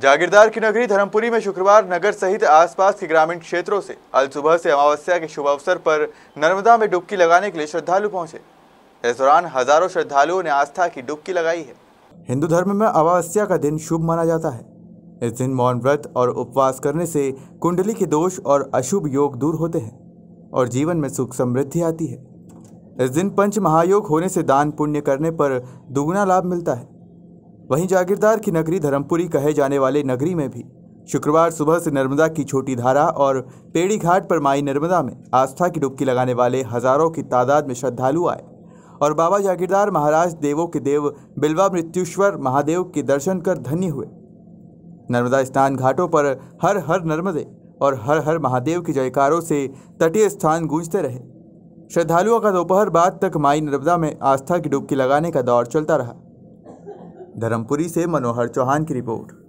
जागीरदार की नगरी धर्मपुरी में शुक्रवार नगर सहित आसपास के ग्रामीण क्षेत्रों से अल सुबह से अमावस्या के शुभ अवसर पर नर्मदा में डुबकी लगाने के लिए श्रद्धालु पहुंचे इस दौरान हजारों श्रद्धालुओं ने आस्था की डुबकी लगाई है हिंदू धर्म में अमावस्या का दिन शुभ माना जाता है इस दिन मौन व्रत और उपवास करने से कुंडली के दोष और अशुभ योग दूर होते हैं और जीवन में सुख समृद्धि आती है इस दिन पंच महायोग होने से दान पुण्य करने पर दुगुना लाभ मिलता है वहीं जागीरदार की नगरी धर्मपुरी कहे जाने वाले नगरी में भी शुक्रवार सुबह से नर्मदा की छोटी धारा और पेड़ी घाट पर माई नर्मदा में आस्था की डुबकी लगाने वाले हजारों की तादाद में श्रद्धालु आए और बाबा जागीरदार महाराज देवों के देव बिल्वा मृत्युश्वर महादेव के दर्शन कर धन्य हुए नर्मदा स्नान घाटों पर हर हर नर्मदे और हर हर महादेव के जयकारों से तटीय स्थान गूंजते रहे श्रद्धालुओं का दोपहर बाद तक माई नर्मदा में आस्था की डुबकी लगाने का दौर चलता रहा धर्मपुरी से मनोहर चौहान की रिपोर्ट